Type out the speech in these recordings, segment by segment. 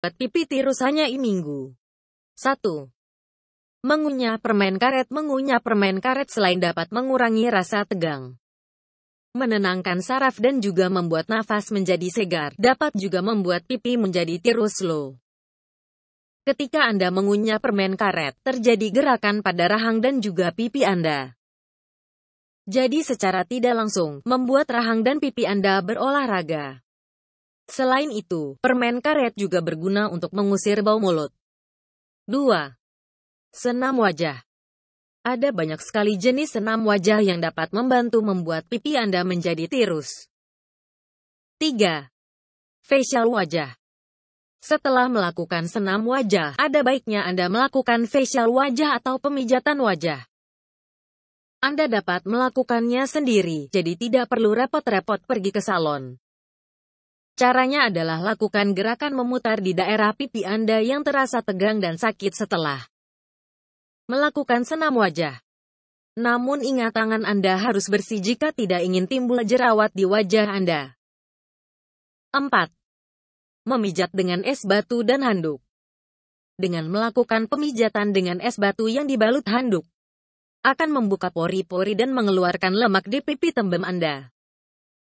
Buat pipi tirus hanya i minggu. 1. Mengunyah permen karet Mengunyah permen karet selain dapat mengurangi rasa tegang, menenangkan saraf dan juga membuat nafas menjadi segar, dapat juga membuat pipi menjadi tirus low. Ketika Anda mengunyah permen karet, terjadi gerakan pada rahang dan juga pipi Anda. Jadi secara tidak langsung, membuat rahang dan pipi Anda berolahraga. Selain itu, permen karet juga berguna untuk mengusir bau mulut. 2. Senam wajah Ada banyak sekali jenis senam wajah yang dapat membantu membuat pipi Anda menjadi tirus. 3. Facial wajah Setelah melakukan senam wajah, ada baiknya Anda melakukan facial wajah atau pemijatan wajah. Anda dapat melakukannya sendiri, jadi tidak perlu repot-repot pergi ke salon. Caranya adalah lakukan gerakan memutar di daerah pipi Anda yang terasa tegang dan sakit setelah melakukan senam wajah. Namun ingat tangan Anda harus bersih jika tidak ingin timbul jerawat di wajah Anda. 4. Memijat dengan es batu dan handuk. Dengan melakukan pemijatan dengan es batu yang dibalut handuk, akan membuka pori-pori dan mengeluarkan lemak di pipi tembem Anda.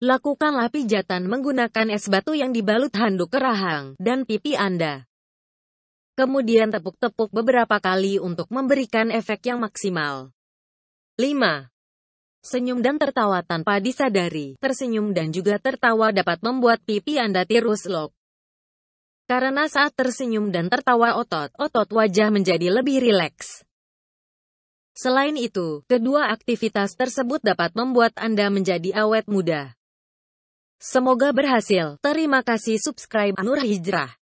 Lakukanlah pijatan menggunakan es batu yang dibalut handuk kerahang dan pipi Anda. Kemudian tepuk-tepuk beberapa kali untuk memberikan efek yang maksimal. 5. Senyum dan tertawa tanpa disadari. Tersenyum dan juga tertawa dapat membuat pipi Anda tirus lock. Karena saat tersenyum dan tertawa otot-otot wajah menjadi lebih rileks. Selain itu, kedua aktivitas tersebut dapat membuat Anda menjadi awet muda. Semoga berhasil. Terima kasih subscribe Nur Hijrah.